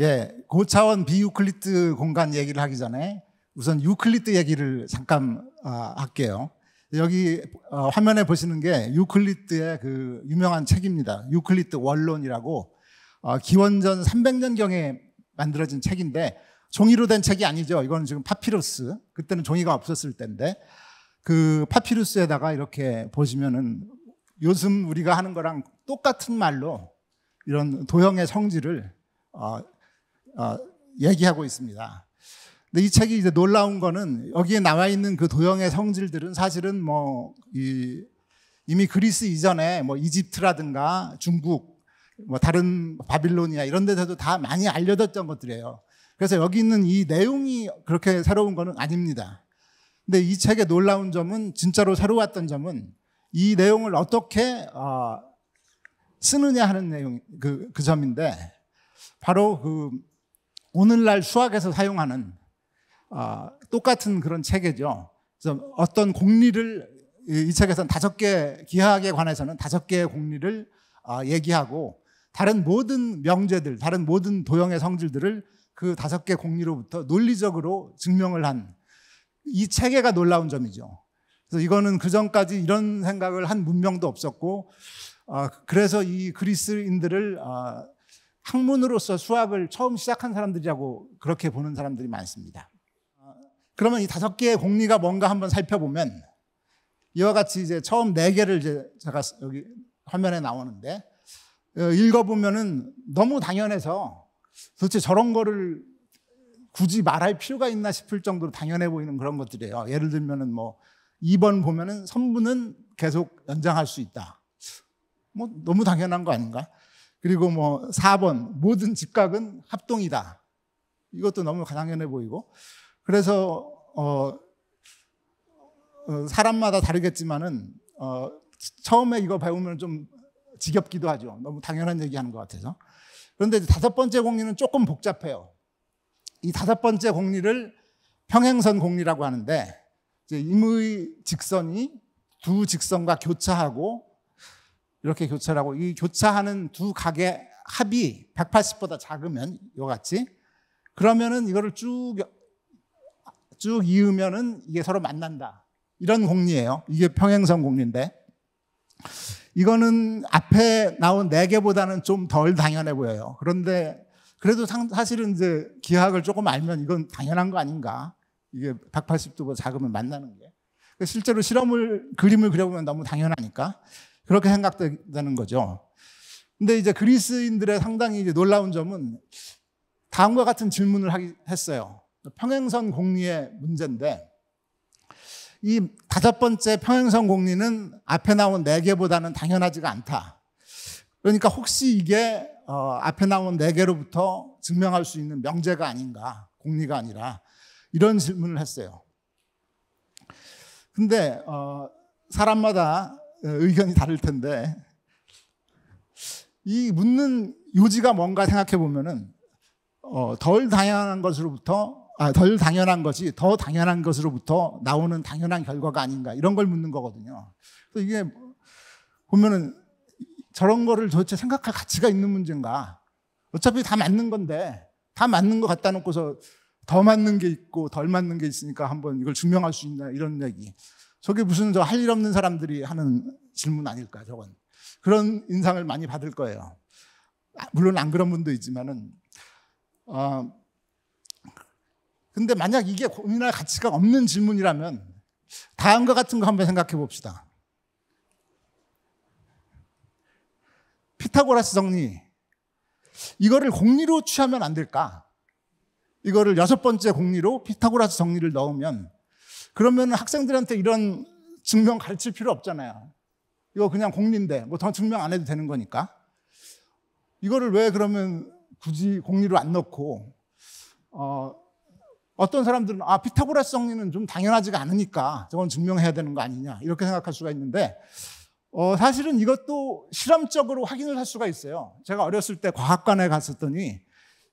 예, 고차원 그 비유클리트 공간 얘기를 하기 전에 우선 유클리트 얘기를 잠깐 아, 할게요. 여기 어, 화면에 보시는 게 유클리트의 그 유명한 책입니다. 유클리트 원론이라고 어, 기원전 300년경에 만들어진 책인데 종이로 된 책이 아니죠. 이거는 지금 파피루스. 그때는 종이가 없었을 때인데 그 파피루스에다가 이렇게 보시면은 요즘 우리가 하는 거랑 똑같은 말로 이런 도형의 성질을 어, 어, 얘기하고 있습니다. 근데 이 책이 이제 놀라운 거는 여기에 나와 있는 그 도형의 성질들은 사실은 뭐 이, 이미 그리스 이전에 뭐 이집트라든가 중국 뭐 다른 바빌로니아 이런 데서도 다 많이 알려졌던 것들이에요. 그래서 여기 있는 이 내용이 그렇게 새로운 거는 아닙니다. 근데 이 책의 놀라운 점은 진짜로 새로웠던 점은 이 내용을 어떻게 어, 쓰느냐 하는 내용 그, 그 점인데 바로 그 오늘날 수학에서 사용하는 어, 똑같은 그런 체계죠. 그래서 어떤 공리를 이 책에서는 다섯 개 기하학에 관해서는 다섯 개의 공리를 어, 얘기하고 다른 모든 명제들, 다른 모든 도형의 성질들을 그 다섯 개 공리로부터 논리적으로 증명을 한 이 체계가 놀라운 점이죠. 그래서 이거는 그 전까지 이런 생각을 한 문명도 없었고, 어, 그래서 이 그리스인들을 어, 학문으로서 수학을 처음 시작한 사람들이라고 그렇게 보는 사람들이 많습니다. 그러면 이 다섯 개의 공리가 뭔가 한번 살펴보면 이와 같이 이제 처음 네 개를 이제 제가 여기 화면에 나오는데 어, 읽어보면은 너무 당연해서 도대체 저런 거를 굳이 말할 필요가 있나 싶을 정도로 당연해 보이는 그런 것들이에요. 예를 들면은 뭐 2번 보면은 선분은 계속 연장할 수 있다. 뭐 너무 당연한 거 아닌가? 그리고 뭐 4번 모든 직각은 합동이다. 이것도 너무 당연해 보이고 그래서 어, 어, 사람마다 다르겠지만은 어, 처음에 이거 배우면 좀 지겹기도 하죠. 너무 당연한 얘기하는 것 같아서. 그런데 다섯 번째 공리는 조금 복잡해요. 이 다섯 번째 공리를 평행선 공리라고 하는데 임의 직선이 두 직선과 교차하고 이렇게 교차를 하고 이 교차하는 두 각의 합이 180보다 작으면 이와 같이 그러면은 이거를 쭉쭉 이으면은 이게 서로 만난다. 이런 공리예요. 이게 평행선 공리인데 이거는 앞에 나온 네 개보다는 좀 덜 당연해 보여요. 그런데 그래도 사실은 이제 기하학을 조금 알면 이건 당연한 거 아닌가. 이게 180도보다 작으면 만나는 게. 실제로 실험을, 그림을 그려보면 너무 당연하니까. 그렇게 생각되는 거죠. 근데 이제 그리스인들의 상당히 이제 놀라운 점은 다음과 같은 질문을 하기 했어요. 평행선 공리의 문제인데 이 다섯 번째 평행선 공리는 앞에 나온 네 개보다는 당연하지가 않다. 그러니까 혹시 이게 어, 앞에 나온 네 개로부터 증명할 수 있는 명제가 아닌가, 공리가 아니라 이런 질문을 했어요. 근데 어, 사람마다 어, 의견이 다를 텐데 이 묻는 요지가 뭔가 생각해 보면은 어, 덜 당연한 것으로부터 아, 덜 당연한 것이 더 당연한 것으로부터 나오는 당연한 결과가 아닌가 이런 걸 묻는 거거든요. 그래서 이게 보면은 저런 거를 도대체 생각할 가치가 있는 문제인가? 어차피 다 맞는 건데 다 맞는 거 갖다 놓고서 더 맞는 게 있고 덜 맞는 게 있으니까 한번 이걸 증명할 수 있나 이런 얘기. 저게 무슨 저 할 일 없는 사람들이 하는 질문 아닐까, 저건. 그런 인상을 많이 받을 거예요. 아, 물론 안 그런 분도 있지만은, 어, 근데 만약 이게 고민할 가치가 없는 질문이라면 다음과 같은 거 한번 생각해 봅시다. 피타고라스 정리. 이거를 공리로 취하면 안 될까? 이거를 여섯 번째 공리로 피타고라스 정리를 넣으면 그러면 학생들한테 이런 증명 가르칠 필요 없잖아요. 이거 그냥 공리인데 뭐 더 증명 안 해도 되는 거니까. 이거를 왜 그러면 굳이 공리로 안 넣고 어, 어떤 사람들은 아 피타고라스 정리는 좀 당연하지가 않으니까 저건 증명해야 되는 거 아니냐 이렇게 생각할 수가 있는데 어, 사실은 이것도 실험적으로 확인을 할 수가 있어요. 제가 어렸을 때 과학관에 갔었더니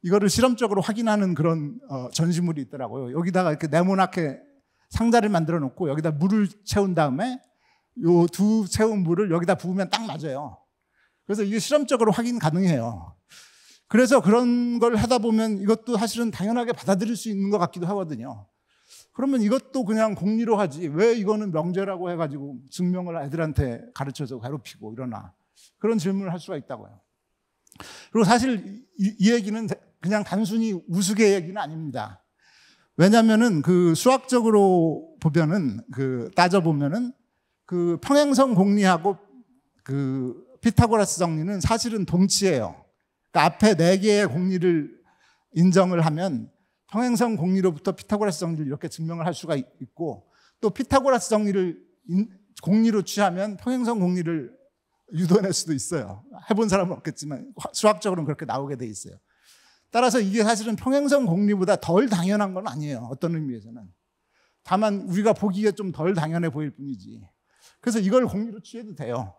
이거를 실험적으로 확인하는 그런 어, 전시물이 있더라고요. 여기다가 이렇게 네모나게 상자를 만들어 놓고 여기다 물을 채운 다음에 요두 채운 물을 여기다 부으면 딱 맞아요. 그래서 이게 실험적으로 확인 가능해요. 그래서 그런 걸 하다 보면 이것도 사실은 당연하게 받아들일 수 있는 것 같기도 하거든요. 그러면 이것도 그냥 공리로 하지. 왜 이거는 명제라고 해가지고 증명을 애들한테 가르쳐서 괴롭히고 이러나. 그런 질문을 할 수가 있다고요. 그리고 사실 이, 이 얘기는 그냥 단순히 우스개 얘기는 아닙니다. 왜냐면은 그 수학적으로 보면은 그 따져보면은 그 평행성 공리하고 그 피타고라스 정리는 사실은 동치예요. 그러니까 앞에 네 개의 공리를 인정을 하면 평행성 공리로부터 피타고라스 정리를 이렇게 증명을 할 수가 있고 또 피타고라스 정리를 공리로 취하면 평행성 공리를 유도해낼 수도 있어요. 해본 사람은 없겠지만 수학적으로는 그렇게 나오게 돼 있어요. 따라서 이게 사실은 평행선 공리보다 덜 당연한 건 아니에요. 어떤 의미에서는. 다만 우리가 보기에 좀 덜 당연해 보일 뿐이지. 그래서 이걸 공리로 취해도 돼요.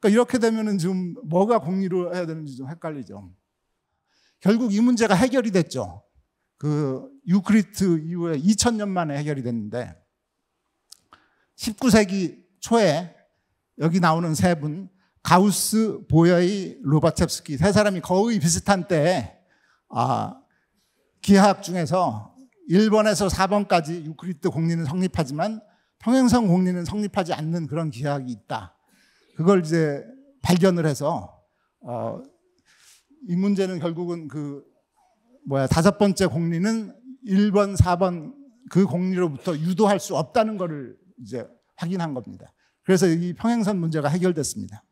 그러니까 이렇게 되면은 지금 뭐가 공리로 해야 되는지 좀 헷갈리죠. 결국 이 문제가 해결이 됐죠. 그 유크리트 이후에 2000년 만에 해결이 됐는데 19세기 초에 여기 나오는 세 분, 가우스, 보야이, 로바쳅스키 세 사람이 거의 비슷한 때에 아, 기하학 중에서 1번에서 4번까지 유크리드 공리는 성립하지만 평행성 공리는 성립하지 않는 그런 기하학이 있다. 그걸 이제 발견을 해서 어, 이 문제는 결국은 그 뭐야 다섯 번째 공리는 1번, 4번 그 공리로부터 유도할 수 없다는 것을 이제 확인한 겁니다. 그래서 이 평행선 문제가 해결됐습니다.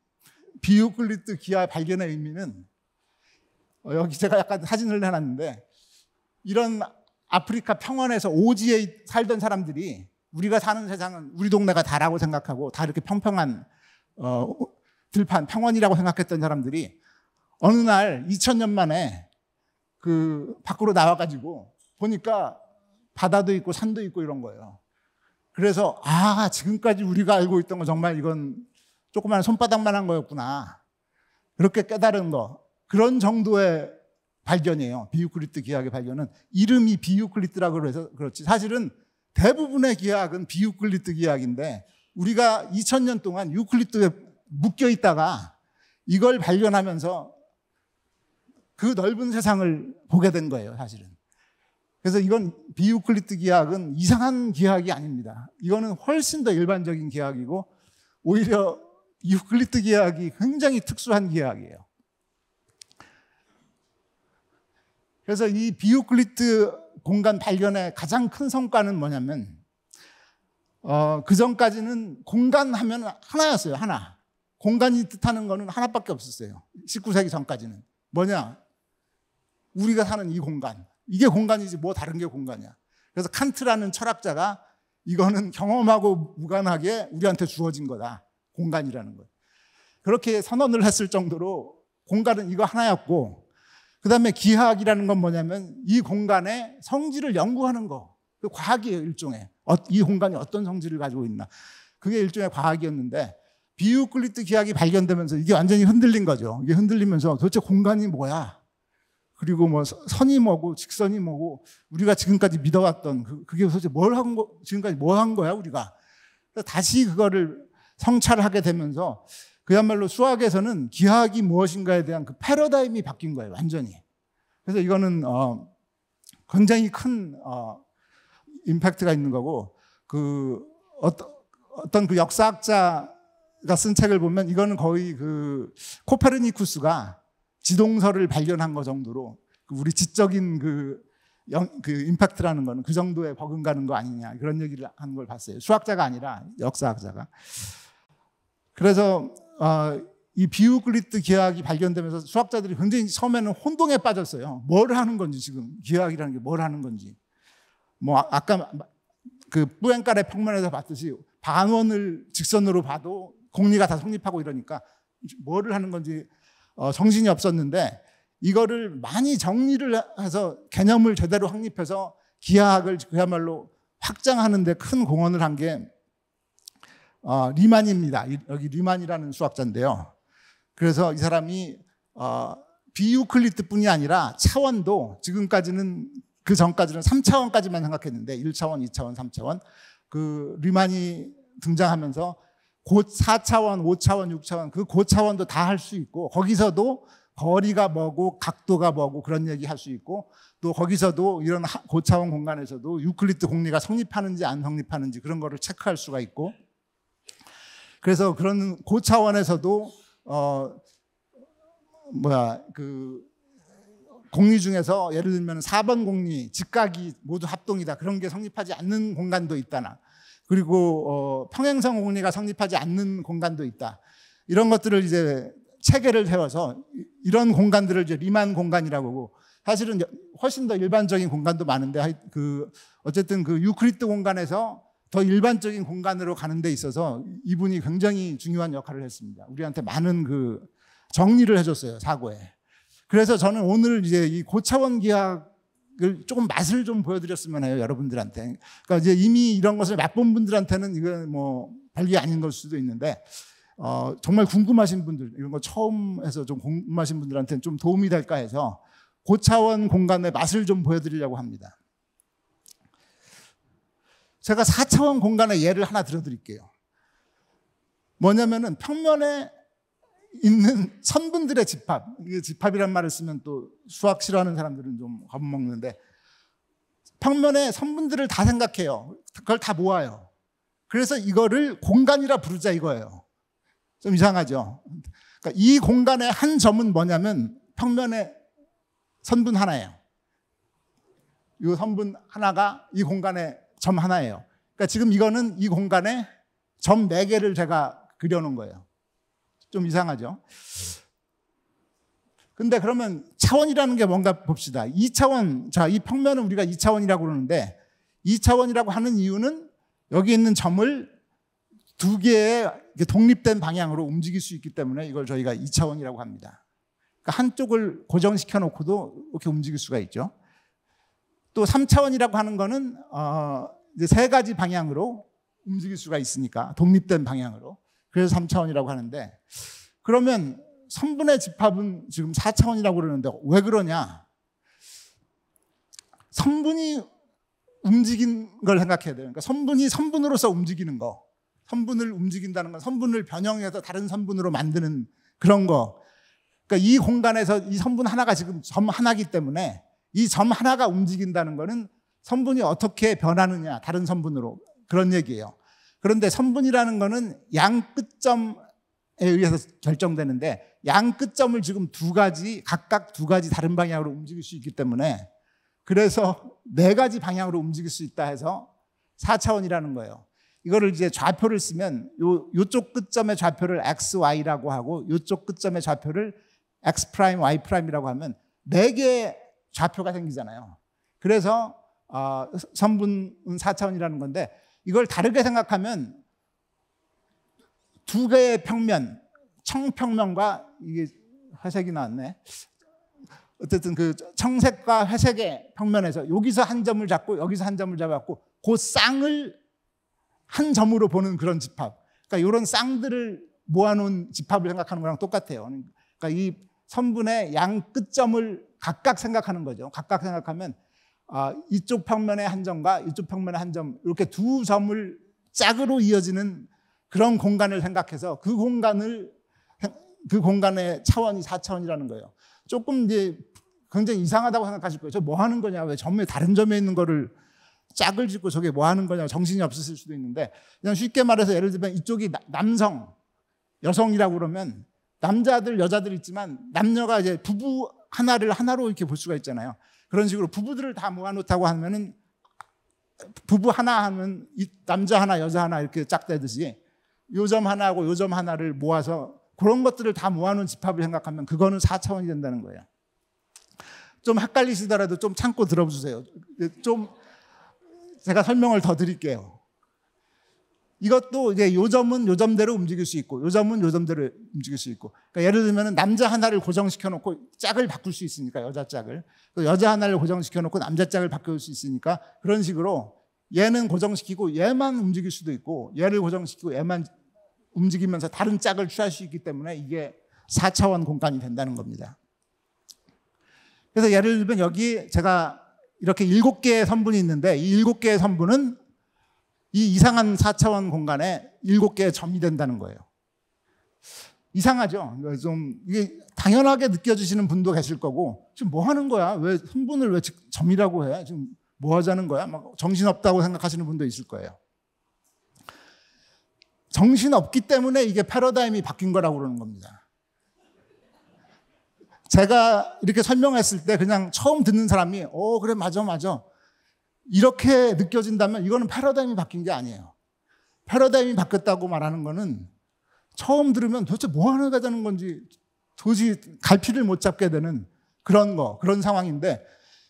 비유클리트 기하 발견의 의미는 어, 여기 제가 약간 사진을 해놨는데 이런 아프리카 평원에서 오지에 살던 사람들이 우리가 사는 세상은 우리 동네가 다라고 생각하고 다 이렇게 평평한 어, 들판 평원이라고 생각했던 사람들이 어느 날 2000년 만에 그 밖으로 나와가지고 보니까 바다도 있고 산도 있고 이런 거예요. 그래서 아 지금까지 우리가 알고 있던 거 정말 이건 조그만 손바닥만한 거였구나. 그렇게 깨달은 거. 그런 정도의 발견이에요. 비유클리트 기하학의 발견은 이름이 비유클리트라고 해서 그렇지. 사실은 대부분의 기하학은 비유클리트 기하학인데 우리가 2000년 동안 유클리트에 묶여 있다가 이걸 발견하면서 그 넓은 세상을 보게 된 거예요, 사실은. 그래서 이건 비유클리트 기하학은 이상한 기하학이 아닙니다. 이거는 훨씬 더 일반적인 기하학이고 오히려 유클리드 계약이 굉장히 특수한 계약이에요. 그래서 이 비유클리트 공간 발견의 가장 큰 성과는 뭐냐면, 어, 그 전까지는 공간 하면 하나였어요, 하나. 공간이 뜻하는 거는 하나밖에 없었어요. 19세기 전까지는. 뭐냐? 우리가 사는 이 공간. 이게 공간이지, 뭐 다른 게 공간이야. 그래서 칸트라는 철학자가 이거는 경험하고 무관하게 우리한테 주어진 거다. 공간이라는 거예요. 그렇게 선언을 했을 정도로 공간은 이거 하나였고, 그 다음에 기하학이라는 건 뭐냐면 이 공간의 성질을 연구하는 거. 그 과학이에요, 일종의. 어, 이 공간이 어떤 성질을 가지고 있나. 그게 일종의 과학이었는데, 비유클리트 기학이 발견되면서 이게 완전히 흔들린 거죠. 이게 흔들리면서 도대체 공간이 뭐야? 그리고 뭐 선이 뭐고 직선이 뭐고 우리가 지금까지 믿어왔던 그, 게 도대체 뭘 한 거, 지금까지 뭘한 뭐 거야, 우리가. 다시 그거를 성찰을 하게 되면서 그야말로 수학에서는 기하학이 무엇인가에 대한 그 패러다임이 바뀐 거예요, 완전히. 그래서 이거는 어, 굉장히 큰 어, 임팩트가 있는 거고 그 어떤 어떤 그 역사학자가 쓴 책을 보면 이거는 거의 그 코페르니쿠스가 지동설을 발견한 것 정도로 그 우리 지적인 그, 영, 그 임팩트라는 거는 그 정도에 버금가는 거 아니냐 그런 얘기를 한 걸 봤어요. 수학자가 아니라 역사학자가. 그래서 어, 이 비우클리드 기하학이 발견되면서 수학자들이 굉장히 처음에는 혼동에 빠졌어요. 뭘 하는 건지 지금 기하학이라는 게 뭘 하는 건지. 뭐 아, 아까 그 뿌앵카레 평면에서 봤듯이 반원을 직선으로 봐도 공리가 다 성립하고 이러니까 뭐를 하는 건지 어, 정신이 없었는데 이거를 많이 정리를 해서 개념을 제대로 확립해서 기하학을 그야말로 확장하는 데큰 공헌을 한게 어, 리만입니다. 여기 리만이라는 수학자인데요. 그래서 이 사람이 어, 비유클리트뿐이 아니라 차원도 지금까지는 그 전까지는 3차원까지만 생각했는데 1차원, 2차원, 3차원 그 리만이 등장하면서 곧 4차원, 5차원, 6차원 그 고차원도 다 할 수 있고 거기서도 거리가 뭐고 각도가 뭐고 그런 얘기 할 수 있고 또 거기서도 이런 고차원 공간에서도 유클리트 공리가 성립하는지 안 성립하는지 그런 거를 체크할 수가 있고 그래서 그런 고 차원에서도 어 뭐야 그 공리 중에서 예를 들면 4번 공리 직각이 모두 합동이다 그런 게 성립하지 않는 공간도 있다나 그리고 어 평행성 공리가 성립하지 않는 공간도 있다 이런 것들을 이제 체계를 세워서 이런 공간들을 이제 리만 공간이라고 하고 사실은 훨씬 더 일반적인 공간도 많은데 그 어쨌든 그 유크리트 공간에서 더 일반적인 공간으로 가는 데 있어서 이분이 굉장히 중요한 역할을 했습니다. 우리한테 많은 그 정리를 해줬어요, 사고에. 그래서 저는 오늘 이제 이 고차원 기학을 조금 맛을 좀 보여드렸으면 해요, 여러분들한테. 그러니까 이제 이미 이런 것을 맛본 분들한테는 이건 뭐 별게 아닌 걸 수도 있는데, 어, 정말 궁금하신 분들, 이런 거 처음 해서 좀 궁금하신 분들한테는 좀 도움이 될까 해서 고차원 공간의 맛을 좀 보여드리려고 합니다. 제가 4차원 공간의 예를 하나 들어드릴게요. 뭐냐면은 평면에 있는 선분들의 집합. 집합이란 말을 쓰면 또 수학 싫어하는 사람들은 좀 겁먹는데 평면에 선분들을 다 생각해요. 그걸 다 모아요. 그래서 이거를 공간이라 부르자 이거예요. 좀 이상하죠. 그러니까 이 공간의 한 점은 뭐냐면 평면에 선분 하나예요. 이 선분 하나가 이 공간의 점 하나예요. 그러니까 지금 이거는 이 공간에 점 4개를 제가 그려놓은 거예요. 좀 이상하죠? 근데 그러면 차원이라는 게 뭔가 봅시다. 2차원, 자, 이 평면은 우리가 2차원이라고 그러는데 2차원이라고 하는 이유는 여기 있는 점을 두 개의 독립된 방향으로 움직일 수 있기 때문에 이걸 저희가 2차원이라고 합니다. 그러니까 한쪽을 고정시켜 놓고도 이렇게 움직일 수가 있죠. 또 3차원이라고 하는 거는 어, 이제 세 가지 방향으로 움직일 수가 있으니까 독립된 방향으로. 그래서 3차원이라고 하는데 그러면 성분의 집합은 지금 4차원이라고 그러는데 왜 그러냐? 성분이 움직인 걸 생각해야 돼요. 그러니까 성분이 성분으로서 움직이는 거. 성분을 움직인다는 건 성분을 변형해서 다른 성분으로 만드는 그런 거. 그러니까 이 공간에서 이 성분 하나가 지금 점 하나기 때문에 이점 하나가 움직인다는 것은 성분이 어떻게 변하느냐 다른 성분으로 그런 얘기예요. 그런데 선분이라는 것은 양 끝점에 의해서 결정되는데 양 끝점을 지금 두 가지 각각 두 가지 다른 방향으로 움직일 수 있기 때문에 그래서 네 가지 방향으로 움직일 수 있다 해서 4차원이라는 거예요. 이거를 이제 좌표를 쓰면 요 요쪽 끝점의 좌표를 xy라고 하고 요쪽 끝점의 좌표를 x 프라임 y 프라임이라고 하면 네 개의 좌표가 생기잖아요. 그래서 어, 선분 4차원이라는 건데 이걸 다르게 생각하면 두 개의 평면, 청평면과 이게 회색이 나왔네. 어쨌든 그 청색과 회색의 평면에서 여기서 한 점을 잡고 여기서 한 점을 잡았고 그 쌍을 한 점으로 보는 그런 집합. 그러니까 이런 쌍들을 모아놓은 집합을 생각하는 거랑 똑같아요. 그러니까 이 선분의 양 끝점을 각각 생각하는 거죠. 각각 생각하면 아, 이쪽 평면의 한 점과 이쪽 평면의 한 점 이렇게 두 점을 짝으로 이어지는 그런 공간을 생각해서 그 공간을 그 공간의 차원이 4차원이라는 거예요. 조금 이제 굉장히 이상하다고 생각하실 거예요. 저 뭐 하는 거냐? 왜 점에 다른 점에 있는 거를 짝을 짓고 저게 뭐 하는 거냐? 정신이 없으실 수도 있는데 그냥 쉽게 말해서 예를 들면 이쪽이 남성, 여성이라고 그러면 남자들, 여자들 있지만 남녀가 이제 부부 하나를 하나로 이렇게 볼 수가 있잖아요. 그런 식으로 부부들을 다 모아놓다고 하면은 부부 하나 하면 남자 하나, 여자 하나 이렇게 짝대듯이 요점 하나하고 요점 하나를 모아서 그런 것들을 다 모아놓은 집합을 생각하면 그거는 4차원이 된다는 거예요. 좀 헷갈리시더라도 좀 참고 들어주세요. 좀 제가 설명을 더 드릴게요. 이것도 이제 요점은 요점대로 움직일 수 있고 요점은 요점대로 움직일 수 있고 그러니까 예를 들면 남자 하나를 고정시켜 놓고 짝을 바꿀 수 있으니까 여자 짝을 또 여자 하나를 고정시켜 놓고 남자 짝을 바꿀 수 있으니까 그런 식으로 얘는 고정시키고 얘만 움직일 수도 있고 얘를 고정시키고 얘만 움직이면서 다른 짝을 취할 수 있기 때문에 이게 4차원 공간이 된다는 겁니다. 그래서 예를 들면 여기 제가 이렇게 7 개의 선분이 있는데 이일 개의 선분은 이 이상한 4차원 공간에 7개 점이 된다는 거예요. 이상하죠? 그러니까 좀, 이게 당연하게 느껴지시는 분도 계실 거고, 지금 뭐 하는 거야? 왜 흥분을 왜 점이라고 해? 지금 뭐 하자는 거야? 막 정신없다고 생각하시는 분도 있을 거예요. 정신없기 때문에 이게 패러다임이 바뀐 거라고 그러는 겁니다. 제가 이렇게 설명했을 때 그냥 처음 듣는 사람이, 어, 그래, 맞아, 맞아. 이렇게 느껴진다면 이거는 패러다임이 바뀐 게 아니에요. 패러다임이 바뀌었다고 말하는 거는 처음 들으면 도대체 뭐 하나 가자는 건지 도저히 갈피를 못 잡게 되는 그런 거, 그런 상황인데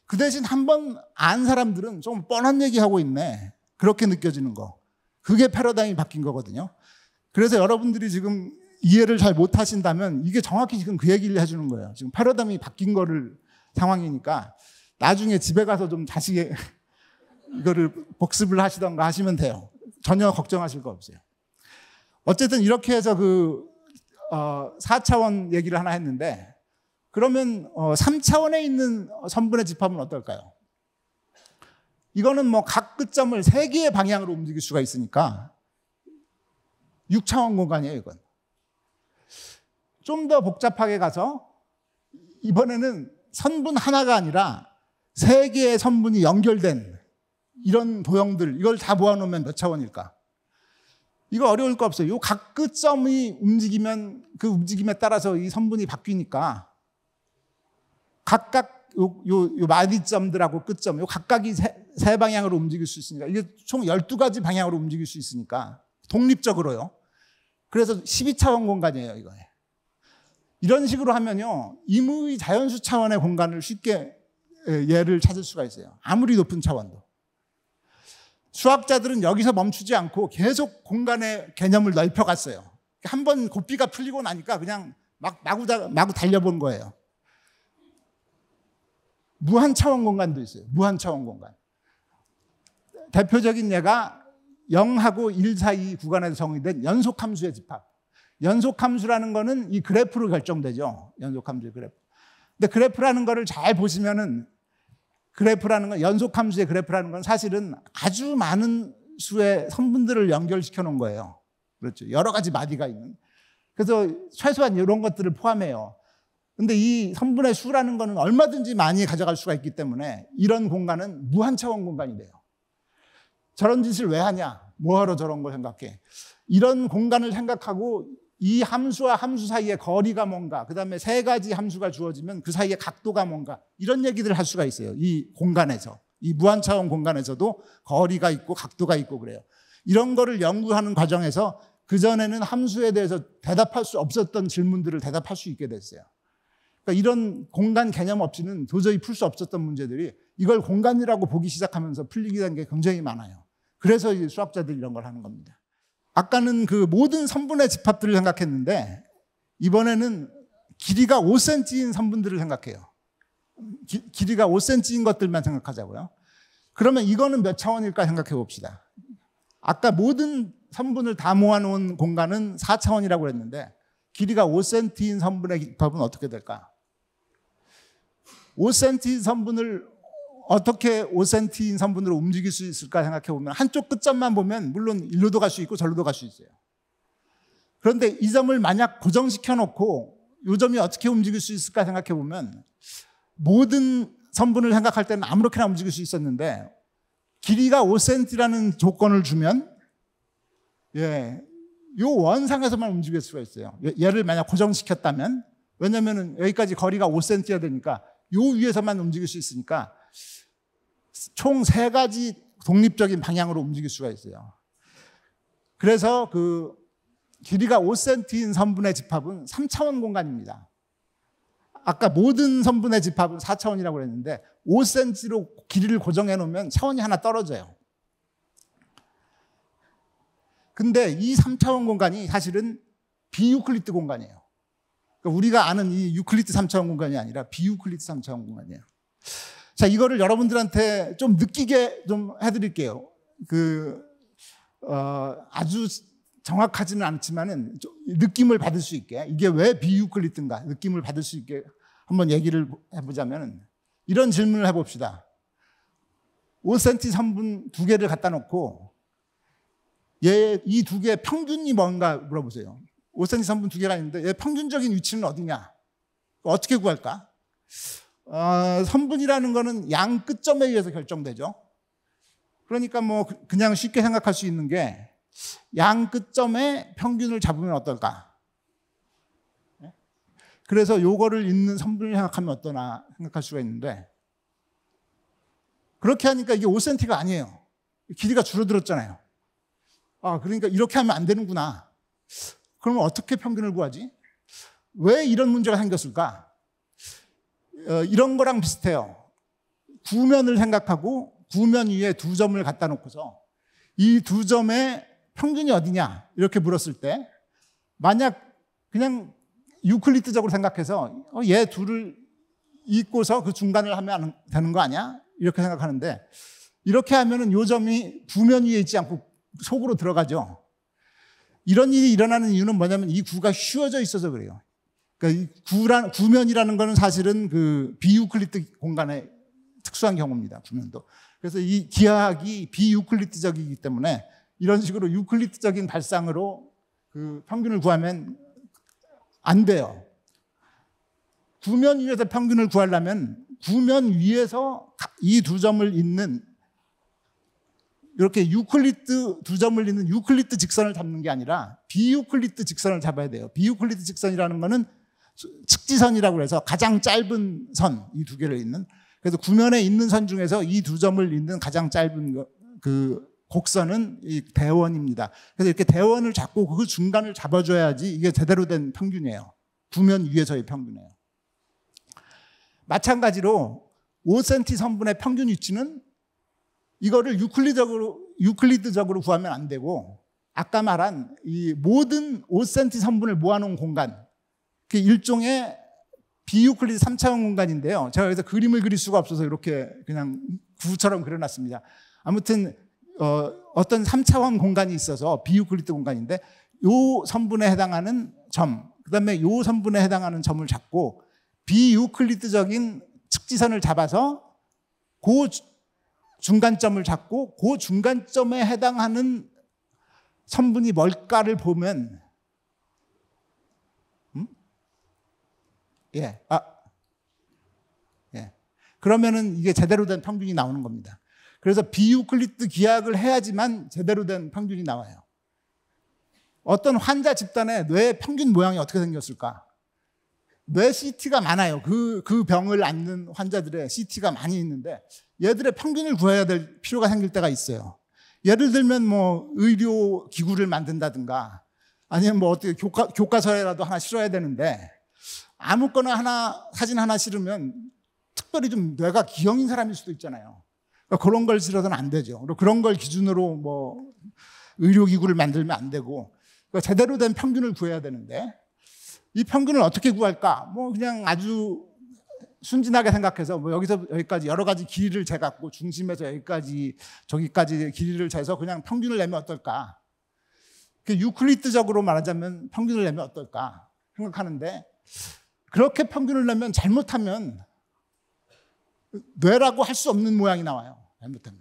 그 대신 한 번 안 사람들은 좀 뻔한 얘기하고 있네. 그렇게 느껴지는 거. 그게 패러다임이 바뀐 거거든요. 그래서 여러분들이 지금 이해를 잘 못 하신다면 이게 정확히 지금 그 얘기를 해주는 거예요. 지금 패러다임이 바뀐 거를 상황이니까 나중에 집에 가서 좀 자식의 이거를 복습을 하시던가 하시면 돼요. 전혀 걱정하실 거 없어요. 어쨌든 이렇게 해서 그, 어, 4차원 얘기를 하나 했는데, 그러면 어, 3차원에 있는 선분의 집합은 어떨까요? 이거는 뭐 각 끝점을 세 개의 방향으로 움직일 수가 있으니까 6차원 공간이에요, 이건. 좀 더 복잡하게 가서 이번에는 선분 하나가 아니라 세 개의 선분이 연결된 이런 도형들, 이걸 다 모아놓으면 몇 차원일까? 이거 어려울 거 없어요. 요각 끝점이 움직이면 그 움직임에 따라서 이 선분이 바뀌니까 각각 요, 요, 요 마디점들하고 끝점, 요 각각이 세, 세 방향으로 움직일 수 있으니까 이게 총 12가지 방향으로 움직일 수 있으니까 독립적으로요. 그래서 12차원 공간이에요, 이거에. 이런 식으로 하면요. 임의 자연수 차원의 공간을 쉽게 예를 찾을 수가 있어요. 아무리 높은 차원도. 수학자들은 여기서 멈추지 않고 계속 공간의 개념을 넓혀갔어요. 한 번 고삐가 풀리고 나니까 그냥 막 마구, 다, 마구 달려본 거예요. 무한 차원 공간도 있어요. 무한 차원 공간. 대표적인 예가 0하고 1 사이 구간에서 정의된 연속함수의 집합. 연속함수라는 거는 이 그래프로 결정되죠. 연속함수의 그래프. 근데 그래프라는 거를 잘 보시면은 그래프라는 건 연속 함수의 그래프라는 건 사실은 아주 많은 수의 성분들을 연결시켜 놓은 거예요. 그렇죠. 여러 가지 마디가 있는. 그래서 최소한 이런 것들을 포함해요. 근데 이 성분의 수라는 거는 얼마든지 많이 가져갈 수가 있기 때문에 이런 공간은 무한 차원 공간이 돼요. 저런 짓을 왜 하냐? 뭐하러 저런 걸 생각해? 이런 공간을 생각하고 이 함수와 함수 사이의 거리가 뭔가, 그 다음에 세 가지 함수가 주어지면 그 사이의 각도가 뭔가, 이런 얘기들 을할 수가 있어요. 이 공간에서. 이 무한 차원 공간에서도 거리가 있고 각도가 있고 그래요. 이런 거를 연구하는 과정에서 그전에는 함수에 대해서 대답할 수 없었던 질문들을 대답할 수 있게 됐어요. 그러니까 이런 공간 개념 없이는 도저히 풀 수 없었던 문제들이 이걸 공간이라고 보기 시작하면서 풀리게 된 게 굉장히 많아요. 그래서 수학자들이 이런 걸 하는 겁니다. 아까는 그 모든 선분의 집합들을 생각했는데 이번에는 길이가 5cm인 선분들을 생각해요. 기, 길이가 5cm인 것들만 생각하자고요. 그러면 이거는 몇 차원일까 생각해 봅시다. 아까 모든 선분을 다 모아놓은 공간은 4차원이라고 했는데 길이가 5cm인 선분의 집합은 어떻게 될까? 5cm 선분을 어떻게 5cm 인선분으로 움직일 수 있을까 생각해 보면 한쪽 끝점만 보면 물론 일로도 갈 수 있고 절로도 갈 수 있어요. 그런데 이 점을 만약 고정시켜 놓고 이 점이 어떻게 움직일 수 있을까 생각해 보면 모든 선분을 생각할 때는 아무렇게나 움직일 수 있었는데 길이가 5cm라는 조건을 주면 예, 요 원상에서만 움직일 수가 있어요. 얘를 만약 고정시켰다면 왜냐면은 여기까지 거리가 5cm야 되니까 요 위에서만 움직일 수 있으니까 총세 가지 독립적인 방향으로 움직일 수가 있어요. 그래서 그 길이가 5cm인 선분의 집합은 3차원 공간입니다. 아까 모든 선분의 집합은 4차원이라고 그랬는데 5cm로 길이를 고정해 놓으면 차원이 하나 떨어져요. 근데 이 3차원 공간이 사실은 비유클리트 공간이에요. 그러니까 우리가 아는 이 유클리트 3차원 공간이 아니라 비유클리트 3차원 공간이에요. 자, 이거를 여러분들한테 좀 느끼게 좀 해드릴게요. 그, 어, 아주 정확하지는 않지만은 느낌을 받을 수 있게 이게 왜 비유클리트인가 느낌을 받을 수 있게 한번 얘기를 해보자면 이런 질문을 해봅시다. 5cm 3분 두 개를 갖다 놓고 얘 이 두 개의 평균이 뭔가 물어보세요. 5cm 3분 두 개가 있는데 얘 평균적인 위치는 어디냐? 어떻게 구할까? 어, 선분이라는 거는 양 끝점에 의해서 결정되죠. 그러니까 뭐 그, 그냥 쉽게 생각할 수 있는 게 양 끝점의 평균을 잡으면 어떨까? 예? 그래서 요거를 있는 선분을 생각하면 어떠나 생각할 수가 있는데 그렇게 하니까 이게 5cm가 아니에요. 길이가 줄어들었잖아요. 아, 그러니까 이렇게 하면 안 되는구나. 그러면 어떻게 평균을 구하지? 왜 이런 문제가 생겼을까? 어, 이런 거랑 비슷해요. 구면을 생각하고 구면 위에 두 점을 갖다 놓고서 이 두 점의 평균이 어디냐 이렇게 물었을 때 만약 그냥 유클리드적으로 생각해서 어, 얘 둘을 잊고서 그 중간을 하면 되는 거 아니야? 이렇게 생각하는데 이렇게 하면은 요점이 구면 위에 있지 않고 속으로 들어가죠. 이런 일이 일어나는 이유는 뭐냐면 이 구가 쉬워져 있어서 그래요. 그러니까 구란, 구면이라는 거는 사실은 그 비유클리드 공간의 특수한 경우입니다. 구면도. 그래서 이 기하학이 비유클리드적이기 때문에 이런 식으로 유클리드적인 발상으로 그 평균을 구하면 안 돼요. 구면 위에서 평균을 구하려면 구면 위에서 이 두 점을 잇는 이렇게 유클리드 두 점을 잇는 유클리드 직선을 잡는 게 아니라 비유클리드 직선을 잡아야 돼요. 비유클리드 직선이라는 거는 측지선이라고 해서 가장 짧은 선 이 두 개를 잇는 그래서 구면에 있는 선 중에서 이 두 점을 잇는 가장 짧은 그 곡선은 이 대원입니다. 그래서 이렇게 대원을 잡고 그 중간을 잡아줘야지 이게 제대로 된 평균이에요. 구면 위에서의 평균이에요. 마찬가지로 5cm 선분의 평균 위치는 이거를 유클리적으로 유클리드적으로 구하면 안 되고 아까 말한 이 모든 5cm 선분을 모아놓은 공간 그 일종의 비유클리드 3차원 공간인데요. 제가 여기서 그림을 그릴 수가 없어서 이렇게 그냥 구처럼 그려놨습니다. 아무튼 어, 떤 3차원 공간이 있어서 비유클리드 공간인데 요 선분에 해당하는 점, 그 다음에 요 선분에 해당하는 점을 잡고 비유클리드적인 측지선을 잡아서 그 중간점을 잡고 그 중간점에 해당하는 선분이 뭘까를 보면 예. 아. 예. 그러면은 이게 제대로 된 평균이 나오는 겁니다. 그래서 비유클리트 기약을 해야지만 제대로 된 평균이 나와요. 어떤 환자 집단의 뇌 평균 모양이 어떻게 생겼을까? 뇌 CT가 많아요. 그, 그 병을 앓는 환자들의 CT가 많이 있는데 얘들의 평균을 구해야 될 필요가 생길 때가 있어요. 예를 들면 뭐 의료 기구를 만든다든가 아니면 뭐 어떻게 교과, 교과서에라도 하나 실어야 되는데 아무거나 하나, 사진 하나 실으면 특별히 좀 뇌가 기형인 사람일 수도 있잖아요. 그러니까 그런 걸 실어서는 안 되죠. 그런 걸 기준으로 뭐 의료기구를 만들면 안 되고 그러니까 제대로 된 평균을 구해야 되는데 이 평균을 어떻게 구할까? 뭐 그냥 아주 순진하게 생각해서 뭐 여기서 여기까지 여러 가지 길이를 재갖고 중심에서 여기까지 저기까지 길이를 재서 그냥 평균을 내면 어떨까? 그 유클리드적으로 말하자면 평균을 내면 어떨까 생각하는데 그렇게 평균을 내면 잘못하면 뇌라고 할 수 없는 모양이 나와요. 잘못하면.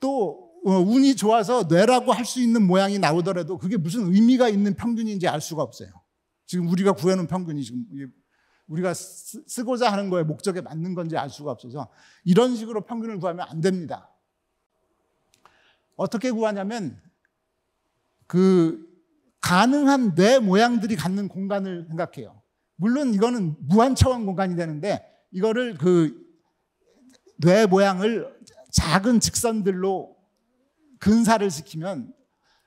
또 어, 운이 좋아서 뇌라고 할 수 있는 모양이 나오더라도 그게 무슨 의미가 있는 평균인지 알 수가 없어요. 지금 우리가 구해놓은 평균이 지금 우리가 쓰고자 하는 거에 목적에 맞는 건지 알 수가 없어서 이런 식으로 평균을 구하면 안 됩니다. 어떻게 구하냐면 그 가능한 뇌 모양들이 갖는 공간을 생각해요. 물론 이거는 무한 차원 공간이 되는데 이거를 그 뇌 모양을 작은 직선들로 근사를 시키면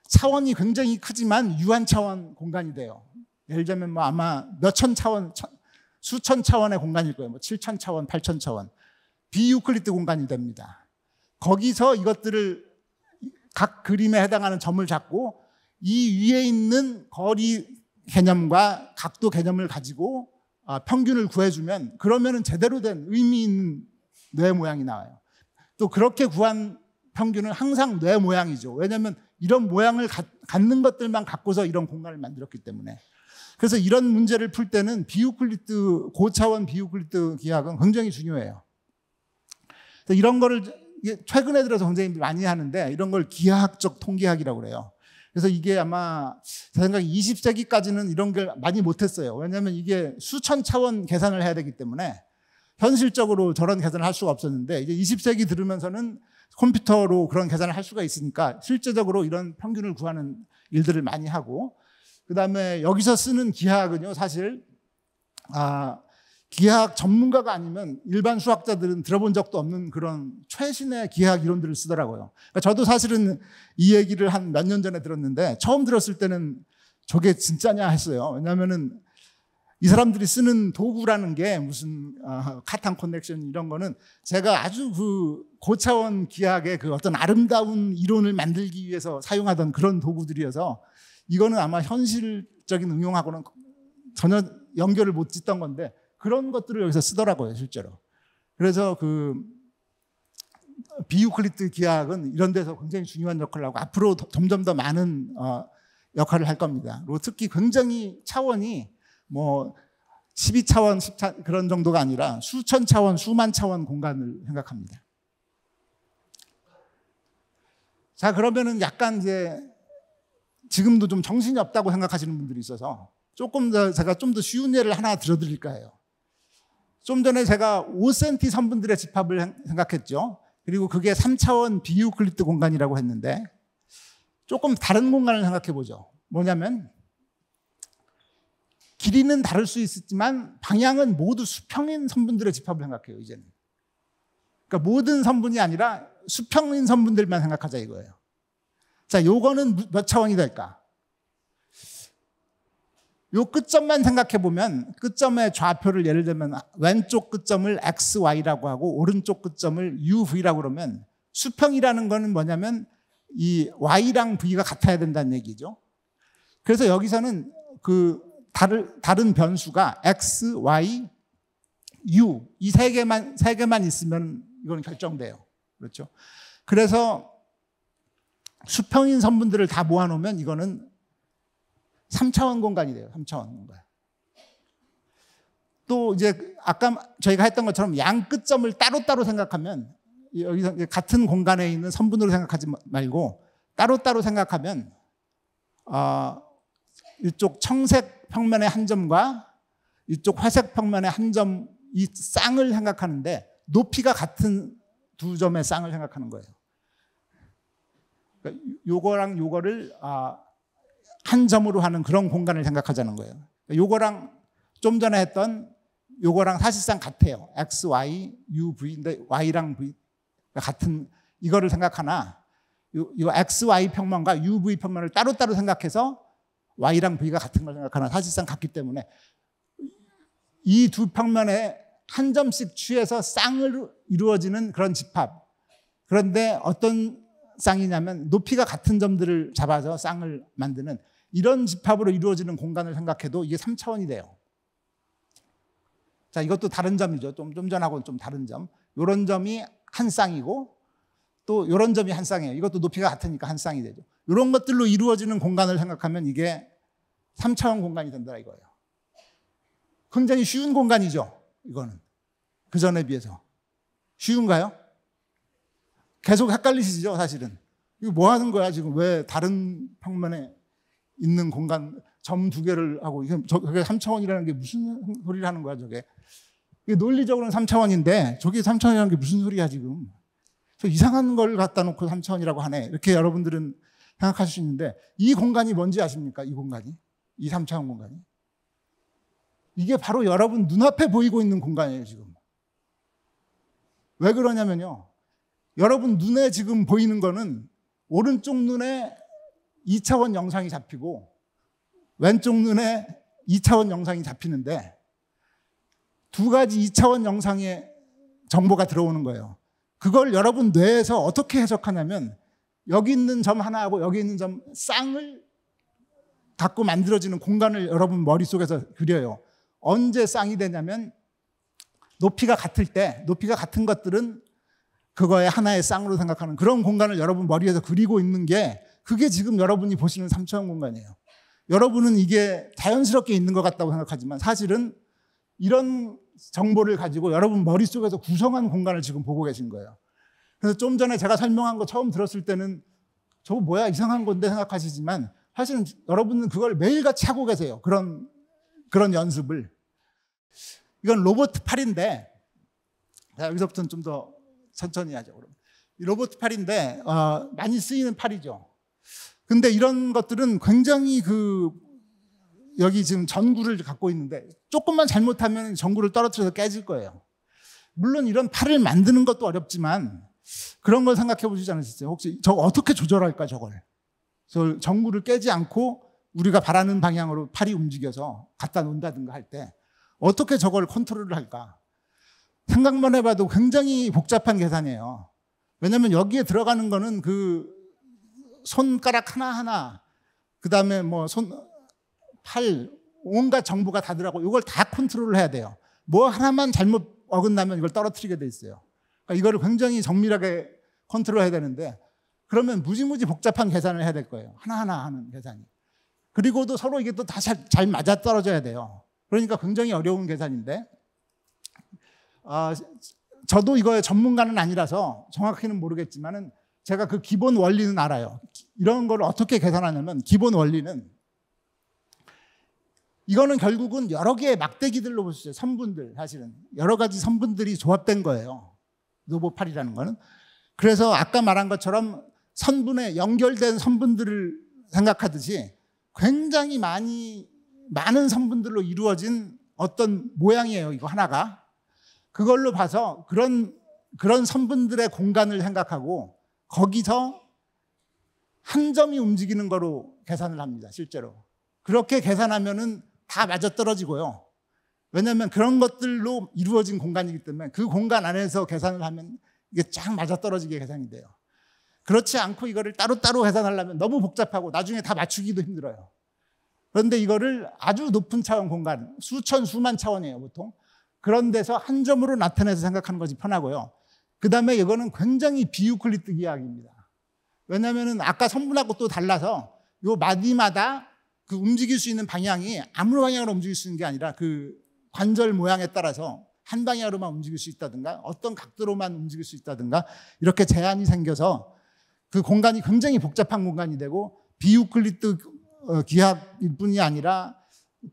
차원이 굉장히 크지만 유한 차원 공간이 돼요. 예를 들면 뭐 아마 몇천 차원, 수천 차원의 공간일 거예요. 뭐 7천 차원, 8천 차원. 비유클리드 공간이 됩니다. 거기서 이것들을 각 그림에 해당하는 점을 잡고 이 위에 있는 거리 개념과 각도 개념을 가지고 아, 평균을 구해주면 그러면은 제대로 된 의미 있는 뇌 모양이 나와요. 또 그렇게 구한 평균은 항상 뇌 모양이죠. 왜냐하면 이런 모양을 가, 갖는 것들만 갖고서 이런 공간을 만들었기 때문에. 그래서 이런 문제를 풀 때는 비우클리트 고차원 비우클리트 기하학은 굉장히 중요해요. 이런 거를 최근에 들어서 굉장히 많이 하는데 이런 걸 기하학적 통계학이라고 그래요. 그래서 이게 아마 제 생각에 20세기까지는 이런 걸 많이 못했어요. 왜냐하면 이게 수천 차원 계산을 해야 되기 때문에 현실적으로 저런 계산을 할 수가 없었는데 이제 20세기 들으면서는 컴퓨터로 그런 계산을 할 수가 있으니까 실제적으로 이런 평균을 구하는 일들을 많이 하고 그다음에 여기서 쓰는 기하학은요 사실 아 기하학 전문가가 아니면 일반 수학자들은 들어본 적도 없는 그런 최신의 기하학 이론들을 쓰더라고요. 그러니까 저도 사실은 이 얘기를 한 몇 년 전에 들었는데 처음 들었을 때는 저게 진짜냐 했어요. 왜냐면은 이 사람들이 쓰는 도구라는 게 무슨 아, 카탄 커넥션 이런 거는 제가 아주 그 고차원 기하학의 그 어떤 아름다운 이론을 만들기 위해서 사용하던 그런 도구들이어서 이거는 아마 현실적인 응용하고는 전혀 연결을 못 짓던 건데 그런 것들을 여기서 쓰더라고요, 실제로. 그래서 그 비유클리트 기하학은 이런 데서 굉장히 중요한 역할을 하고 앞으로 점점 더 많은 어, 역할을 할 겁니다. 그리고 특히 굉장히 차원이 뭐 12차원, 10차 그런 정도가 아니라 수천 차원, 수만 차원 공간을 생각합니다. 자, 그러면은 약간 이제 지금도 좀 정신이 없다고 생각하시는 분들이 있어서 조금 더 제가 좀 더 쉬운 예를 하나 들어드릴 까예요 좀 전에 제가 5cm 선분들의 집합을 생각했죠. 그리고 그게 3차원 비유클리트 공간이라고 했는데 조금 다른 공간을 생각해 보죠. 뭐냐면 길이는 다를 수 있었지만 방향은 모두 수평인 선분들의 집합을 생각해요, 이제는. 그러니까 모든 선분이 아니라 수평인 선분들만 생각하자 이거예요. 자, 요거는 몇 차원이 될까? 요 끝점만 생각해 보면 끝점의 좌표를 예를 들면 왼쪽 끝점을 XY라고 하고 오른쪽 끝점을 UV라고 그러면 수평이라는 거는 뭐냐면 이 Y랑 V가 같아야 된다는 얘기죠. 그래서 여기서는 그 다른 다른 변수가 X, Y, U 이 세 개만 세 개만 있으면 이건 결정돼요. 그렇죠? 그래서 수평인 선분들을 다 모아 놓으면 이거는 3차원 공간이 돼요. 3차원 공간. 또 이제 아까 저희가 했던 것처럼 양 끝점을 따로따로 생각하면 여기서 같은 공간에 있는 선분으로 생각하지 말고 따로따로 생각하면 어, 이쪽 청색 평면의 한 점과 이쪽 화색 평면의 한 점 이 쌍을 생각하는데 높이가 같은 두 점의 쌍을 생각하는 거예요. 그러니까 요거랑 요거를 아, 한 점으로 하는 그런 공간을 생각하자는 거예요. 요거랑 좀 전에 했던 요거랑 사실상 같아요. X, Y, U, V인데 Y랑 V 같은 이거를 생각하나 요, X, Y 평면과 U, V 평면을 따로따로 생각해서 Y랑 V가 같은 걸 생각하나 사실상 같기 때문에 이 두 평면에 한 점씩 취해서 쌍을 이루어지는 그런 집합. 그런데 어떤 쌍이냐면 높이가 같은 점들을 잡아서 쌍을 만드는 이런 집합으로 이루어지는 공간을 생각해도 이게 3차원이 돼요. 자, 이것도 다른 점이죠. 좀, 좀 전하고는 좀 다른 점. 요런 점이 한 쌍이고 또 요런 점이 한 쌍이에요. 이것도 높이가 같으니까 한 쌍이 되죠. 요런 것들로 이루어지는 공간을 생각하면 이게 3차원 공간이 된다 이거예요. 굉장히 쉬운 공간이죠. 이거는. 그 전에 비해서. 쉬운가요? 계속 헷갈리시죠, 사실은. 이거 뭐 하는 거야, 지금? 왜 다른 평면에 있는 공간 점 두 개를 하고 이게 저게 3차원이라는 게 무슨 소리를 하는 거야 저게 이게 논리적으로는 3차원인데 저게 3차원이라는 게 무슨 소리야 지금 저 이상한 걸 갖다 놓고 3차원이라고 하네 이렇게 여러분들은 생각하실 수 있는데 이 공간이 뭔지 아십니까 이 공간이 이 3차원 공간이 이게 바로 여러분 눈앞에 보이고 있는 공간이에요 지금 왜 그러냐면요 여러분 눈에 지금 보이는 거는 오른쪽 눈에 2차원 영상이 잡히고 왼쪽 눈에 2차원 영상이 잡히는데 두 가지 2차원 영상의 정보가 들어오는 거예요. 그걸 여러분 뇌에서 어떻게 해석하냐면 여기 있는 점 하나하고 여기 있는 점 쌍을 갖고 만들어지는 공간을 여러분 머릿속에서 그려요. 언제 쌍이 되냐면 높이가 같을 때 높이가 같은 것들은 그거의 하나의 쌍으로 생각하는 그런 공간을 여러분 머리에서 그리고 있는 게 그게 지금 여러분이 보시는 3차원 공간이에요. 여러분은 이게 자연스럽게 있는 것 같다고 생각하지만 사실은 이런 정보를 가지고 여러분 머릿속에서 구성한 공간을 지금 보고 계신 거예요. 그래서 좀 전에 제가 설명한 거 처음 들었을 때는 저거 뭐야 이상한 건데 생각하시지만 사실은 여러분은 그걸 매일같이 하고 계세요. 그런 그런 연습을. 이건 로봇 팔인데 여기서부터는 좀 더 천천히 하죠. 그럼. 이 로봇 팔인데 어, 많이 쓰이는 팔이죠. 근데 이런 것들은 굉장히 그 여기 지금 전구를 갖고 있는데 조금만 잘못하면 전구를 떨어뜨려서 깨질 거예요. 물론 이런 팔을 만드는 것도 어렵지만 그런 걸 생각해 보시지 않으셨어요? 혹시 저 어떻게 조절할까 저걸? 저 전구를 깨지 않고 우리가 바라는 방향으로 팔이 움직여서 갖다 놓는다든가 할 때 어떻게 저걸 컨트롤을 할까? 생각만 해봐도 굉장히 복잡한 계산이에요. 왜냐면 여기에 들어가는 거는 그 손가락 하나하나, 그 다음에 뭐 손, 팔, 온갖 정보가 다 들어가고 이걸 다 컨트롤을 해야 돼요. 뭐 하나만 잘못 어긋나면 이걸 떨어뜨리게 돼 있어요. 그러니까 이거를 굉장히 정밀하게 컨트롤 해야 되는데 그러면 무지무지 복잡한 계산을 해야 될 거예요. 하나하나 하는 계산이. 그리고도 서로 이게 또 다잘 맞아 떨어져야 돼요. 그러니까 굉장히 어려운 계산인데 아, 저도 이거에 전문가는 아니라서 정확히는 모르겠지만은 제가 그 기본 원리는 알아요. 이런 걸 어떻게 계산하냐면 기본 원리는 이거는 결국은 여러 개의 막대기들로 볼 수 있어요. 선분들 사실은 여러 가지 선분들이 조합된 거예요. 노보팔이라는 거는. 그래서 아까 말한 것처럼 선분에 연결된 선분들을 생각하듯이 굉장히 많이 많은 선분들로 이루어진 어떤 모양이에요. 이거 하나가. 그걸로 봐서 그런 그런 선분들의 공간을 생각하고 거기서 한 점이 움직이는 거로 계산을 합니다, 실제로. 그렇게 계산하면은 다 맞아떨어지고요. 왜냐하면 그런 것들로 이루어진 공간이기 때문에 그 공간 안에서 계산을 하면 이게 쫙 맞아떨어지게 계산이 돼요. 그렇지 않고 이거를 따로따로 계산하려면 너무 복잡하고 나중에 다 맞추기도 힘들어요. 그런데 이거를 아주 높은 차원 공간, 수천, 수만 차원이에요, 보통. 그런 데서 한 점으로 나타내서 생각하는 것이 편하고요. 그 다음에 이거는 굉장히 비유클리트 이야기입니다. 왜냐면은 아까 선분하고또 달라서 요 마디마다 그 움직일 수 있는 방향이 아무 방향으로 움직일 수 있는 게 아니라 그 관절 모양에 따라서 한 방향으로만 움직일 수 있다든가 어떤 각도로만 움직일 수 있다든가 이렇게 제한이 생겨서 그 공간이 굉장히 복잡한 공간이 되고 비유클리트 어, 기하일 뿐이 아니라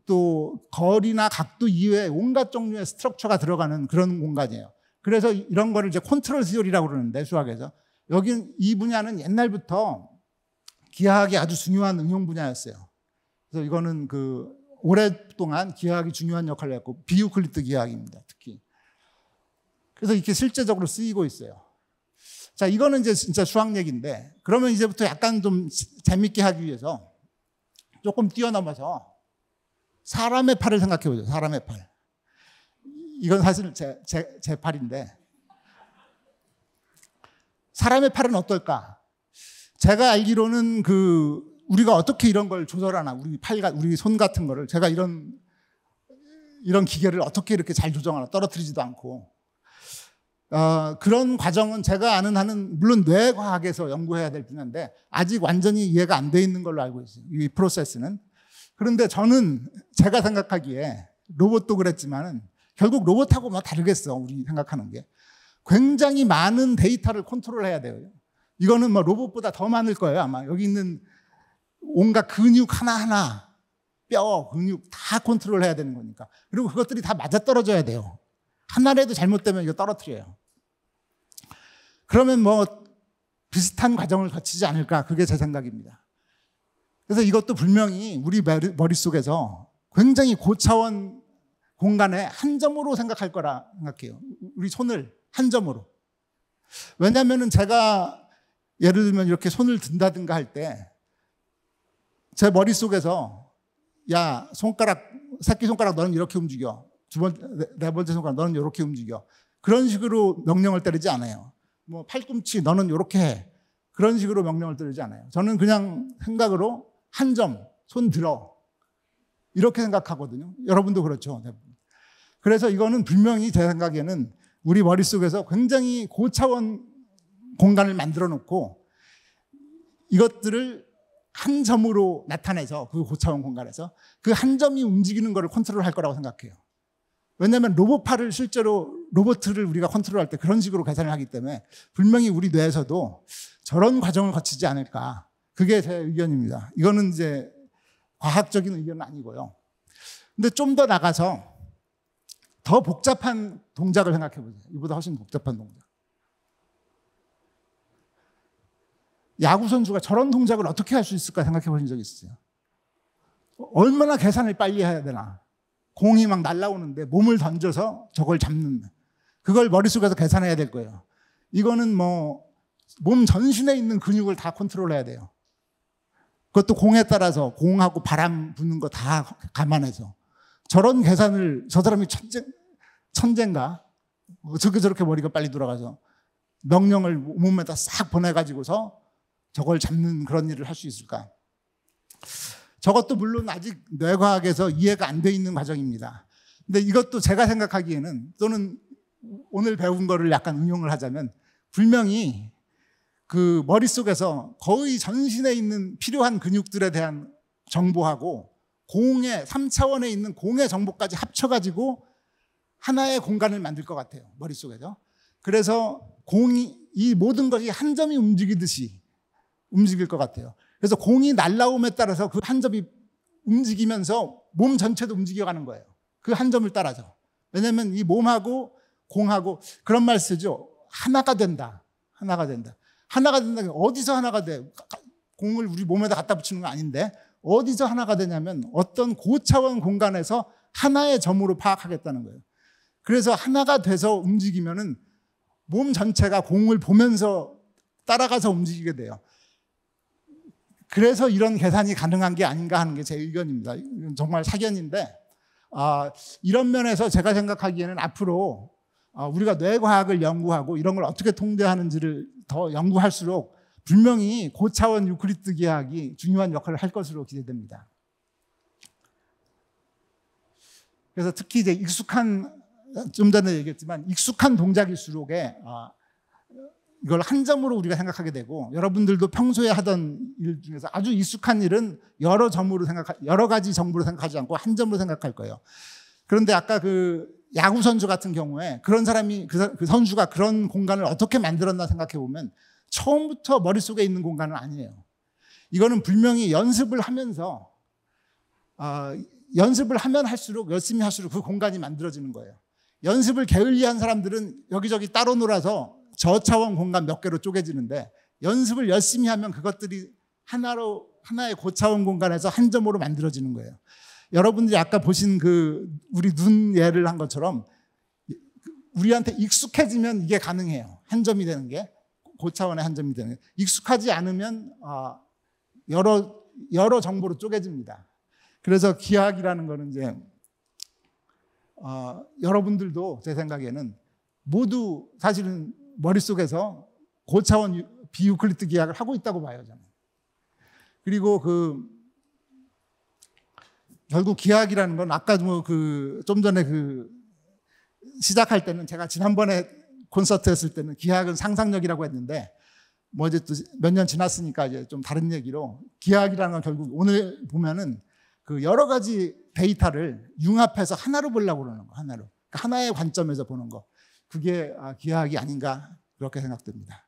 또 거리나 각도 이외에 온갖 종류의 스트럭처가 들어가는 그런 공간이에요. 그래서 이런 거를 이제 컨트롤 시오리라고 그러는데 수학에서 여긴 이 분야는 옛날부터 기하학이 아주 중요한 응용 분야였어요. 그래서 이거는 그 오랫동안 기하학이 중요한 역할을 했고 비우클리트 기하학입니다. 특히. 그래서 이렇게 실제적으로 쓰이고 있어요. 자, 이거는 이제 진짜 수학 얘기인데 그러면 이제부터 약간 좀 재밌게 하기 위해서 조금 뛰어넘어서 사람의 팔을 생각해 보죠. 사람의 팔. 이건 사실 제, 제, 제 팔인데. 사람의 팔은 어떨까? 제가 알기로는 그, 우리가 어떻게 이런 걸 조절하나, 우리 팔, 우리 손 같은 거를. 제가 이런, 이런 기계를 어떻게 이렇게 잘 조정하나, 떨어뜨리지도 않고. 어, 그런 과정은 제가 아는 한은 물론 뇌과학에서 연구해야 될 분야인데 아직 완전히 이해가 안 돼 있는 걸로 알고 있어요. 이 프로세스는. 그런데 저는 제가 생각하기에 로봇도 그랬지만은 결국 로봇하고 뭐 다르겠어. 우리 생각하는 게. 굉장히 많은 데이터를 컨트롤해야 돼요. 이거는 뭐 로봇보다 더 많을 거예요. 아마 여기 있는 온갖 근육 하나하나, 뼈, 근육 다 컨트롤해야 되는 거니까. 그리고 그것들이 다 맞아떨어져야 돼요. 하나라도 잘못되면 이거 떨어뜨려요. 그러면 뭐 비슷한 과정을 거치지 않을까. 그게 제 생각입니다. 그래서 이것도 분명히 우리 머릿속에서 굉장히 고차원 공간에 한 점으로 생각할 거라 생각해요. 우리 손을 한 점으로. 왜냐하면 제가 예를 들면 이렇게 손을 든다든가 할 때 제 머릿속에서 야, 손가락, 새끼손가락 너는 이렇게 움직여. 두 번째, 네, 네 번째 손가락 너는 이렇게 움직여. 그런 식으로 명령을 때리지 않아요. 뭐 팔꿈치 너는 이렇게 해. 그런 식으로 명령을 때리지 않아요. 저는 그냥 생각으로 한 점, 손 들어. 이렇게 생각하거든요. 여러분도 그렇죠. 그래서 이거는 분명히 제 생각에는 우리 머릿속에서 굉장히 고차원 공간을 만들어 놓고 이것들을 한 점으로 나타내서 그 고차원 공간에서 그 한 점이 움직이는 것을 컨트롤할 거라고 생각해요. 왜냐하면 로봇파를 실제로 로봇을 우리가 컨트롤할 때 그런 식으로 계산을 하기 때문에 분명히 우리 뇌에서도 저런 과정을 거치지 않을까. 그게 제 의견입니다. 이거는 이제 과학적인 의견은 아니고요. 근데 좀 더 나가서 더 복잡한 동작을 생각해 보세요. 이보다 훨씬 복잡한 동작. 야구 선수가 저런 동작을 어떻게 할 수 있을까 생각해 보신 적 있으세요? 얼마나 계산을 빨리 해야 되나? 공이 막 날라오는데 몸을 던져서 저걸 잡는 그걸 머릿속에서 계산해야 될 거예요. 이거는 뭐 몸 전신에 있는 근육을 다 컨트롤해야 돼요. 그것도 공에 따라서 공하고 바람 부는 거 다 감안해서 저런 계산을 저 사람이 천재, 천재인가? 어떻게 뭐 저렇게 머리가 빨리 돌아가서 명령을 몸에다 싹 보내가지고서 저걸 잡는 그런 일을 할 수 있을까? 저것도 물론 아직 뇌과학에서 이해가 안 돼 있는 과정입니다. 근데 이것도 제가 생각하기에는 또는 오늘 배운 거를 약간 응용을 하자면 분명히 그 머릿속에서 거의 전신에 있는 필요한 근육들에 대한 정보하고 공의 3차원에 있는 공의 정보까지 합쳐가지고 하나의 공간을 만들 것 같아요. 머릿속에서. 그래서 공이 이 모든 것이 한 점이 움직이듯이 움직일 것 같아요. 그래서 공이 날라옴에 따라서 그 한 점이 움직이면서 몸 전체도 움직여가는 거예요. 그 한 점을 따라서. 왜냐하면 이 몸하고 공하고 그런 말 쓰죠. 하나가 된다. 하나가 된다. 하나가 된다. 어디서 하나가 돼? 공을 우리 몸에다 갖다 붙이는 거 아닌데 어디서 하나가 되냐면 어떤 고차원 공간에서 하나의 점으로 파악하겠다는 거예요. 그래서 하나가 돼서 움직이면은 몸 전체가 공을 보면서 따라가서 움직이게 돼요. 그래서 이런 계산이 가능한 게 아닌가 하는 게 제 의견입니다. 정말 사견인데, 아, 이런 면에서 제가 생각하기에는 앞으로 아, 우리가 뇌과학을 연구하고 이런 걸 어떻게 통제하는지를 더 연구할수록 분명히 고차원 유크리트계약이 중요한 역할을 할 것으로 기대됩니다. 그래서 특히 이제 익숙한 좀 전에 얘기했지만 익숙한 동작일수록에 아, 이걸 한 점으로 우리가 생각하게 되고 여러분들도 평소에 하던 일 중에서 아주 익숙한 일은 여러 점으로 생각 여러 가지 정보로 생각하지 않고 한 점으로 생각할 거예요. 그런데 아까 그 야구 선수 같은 경우에 그런 사람이 그, 그 선수가 그런 공간을 어떻게 만들었나 생각해 보면 처음부터 머릿속에 있는 공간은 아니에요. 이거는 분명히 연습을 하면서 어, 연습을 하면 할수록 열심히 할수록 그 공간이 만들어지는 거예요. 연습을 게을리한 사람들은 여기저기 따로 놀아서 저차원 공간 몇 개로 쪼개지는데 연습을 열심히 하면 그것들이 하나로 하나의 고차원 공간에서 한 점으로 만들어지는 거예요. 여러분들이 아까 보신 그 우리 눈 예를 한 것처럼 우리한테 익숙해지면 이게 가능해요. 한 점이 되는 게. 고 그 차원의 한 점이 되는 거예요. 익숙하지 않으면 어, 여러 여러 정보로 쪼개집니다. 그래서 기학이라는 거는 이제 어, 여러분들도 제 생각에는 모두 사실은 머릿속에서 고차원 그 비유클리트 기학을 하고 있다고 봐요, 저는. 그리고 그 결국 기학이라는건 아까 뭐그좀 전에 그 시작할 때는 제가 지난번에 콘서트 했을 때는 기하학은 상상력이라고 했는데 뭐 이제 또 몇 년 지났으니까 이제 좀 다른 얘기로 기하학이라는 건 결국 오늘 보면은 그 여러 가지 데이터를 융합해서 하나로 보려고 그러는 거 하나로 그러니까 하나의 관점에서 보는 거 그게 아, 기하학이 아닌가 그렇게 생각됩니다.